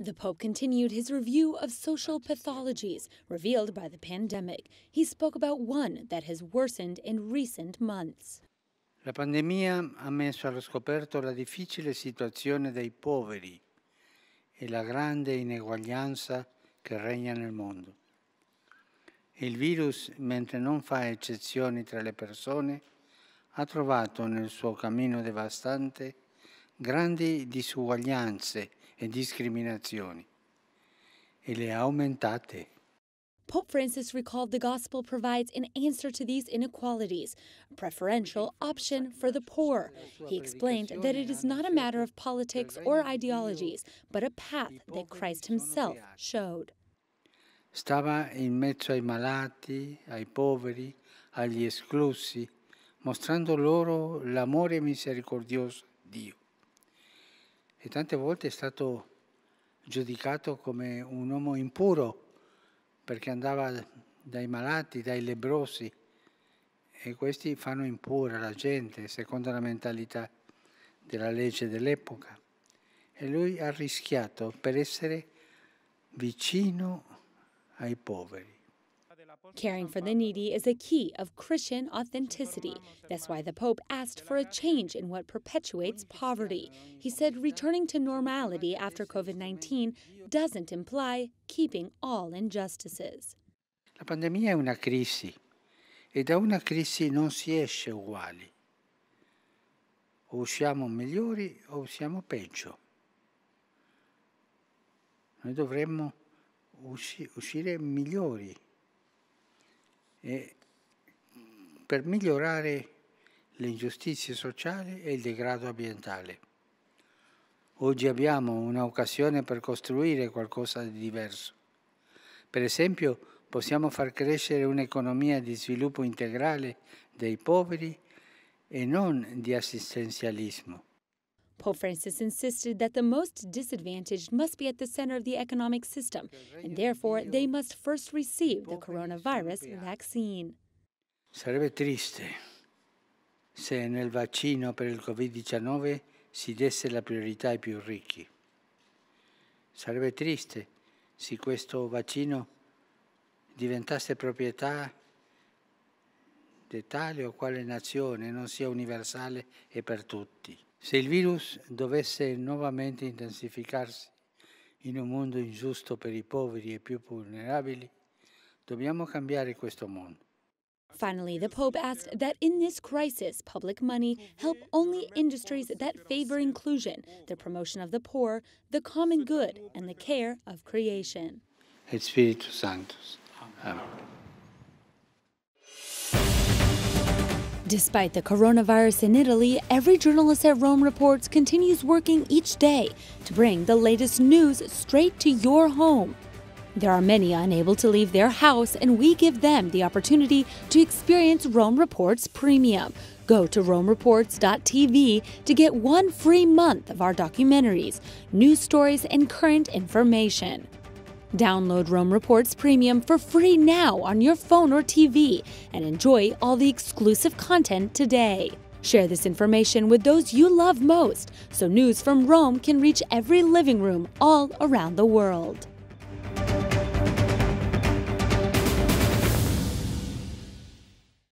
The Pope continued his review of social pathologies revealed by the pandemic. He spoke about one that has worsened in recent months. La pandemia ha messo allo scoperto la difficile situazione dei poveri e la grande ineguaglianza che regna nel mondo. Il virus, mentre non fa eccezioni tra le persone, ha trovato nel suo cammino devastante grandi disuguaglianze e discriminazioni e le ha aumentate. Pope Francis recalled the gospel provides an answer to these inequalities, a preferential option for the poor. He explained that it is not a matter of politics or ideologies, but a path that Christ himself showed. Stava in mezzo ai malati, ai poveri, agli esclusi, mostrando loro l'amore misericordioso di Dio. e tante volte è stato giudicato come un uomo impuro perché andava dai malati, dai lebrosi e questi fanno impura la gente secondo la mentalità della legge dell'epoca. E lui ha rischiato per essere vicino ai poveri. Caring for the needy is a key of Christian authenticity. That's why the Pope asked for a change in what perpetuates poverty. He said returning to normality after COVID 19 doesn't imply keeping all injustices. La pandemia è una crisi e da una crisi non si esce uguali. O siamo migliori o siamo peggio. Noi dovremmo usci uscire migliori. eh, per migliorare le ingiustizie sociali e il degrado ambientale. Oggi abbiamo un'occasione per costruire qualcosa di diverso. Per esempio, possiamo far crescere un'economia di sviluppo integrale dei poveri e non di assistenzialismo. Pope Francis insisted that the most disadvantaged must be at the center of the economic system, and therefore they must first receive the coronavirus vaccine. Sarebbe triste se nel vaccino per il Covid-19 si desse la priorità ai più ricchi. Sarebbe triste se questo vaccino diventasse proprietà di tale o quale nazione, non sia universale e per tutti. Se il virus dovesse nuovamente intensificarsi in un mondo ingiusto per i poveri e più vulnerabili, dobbiamo cambiare questo mondo. Finally, the Pope asked that in this crisis, public money help only industries that favor inclusion, the promotion of the poor, the common good, and the care of creation. Spiritus Sanctus. Amen. Amen. Despite the coronavirus in Italy, every journalist at Rome Reports continues working each day to bring the latest news straight to your home. There are many unable to leave their house, and we give them the opportunity to experience Rome Reports Premium. Go to RomeReports.tv to get one free month of our documentaries, news stories, and current information. Download Rome Reports Premium for free now on your phone or TV and enjoy all the exclusive content today. Share this information with those you love most so news from Rome can reach every living room all around the world.